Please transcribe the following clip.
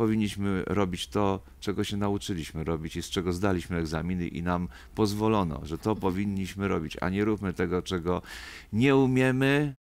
powinniśmy robić to, czego się nauczyliśmy robić i z czego zdaliśmy egzaminy i nam pozwolono, że to powinniśmy robić, a nie róbmy tego, czego nie umiemy,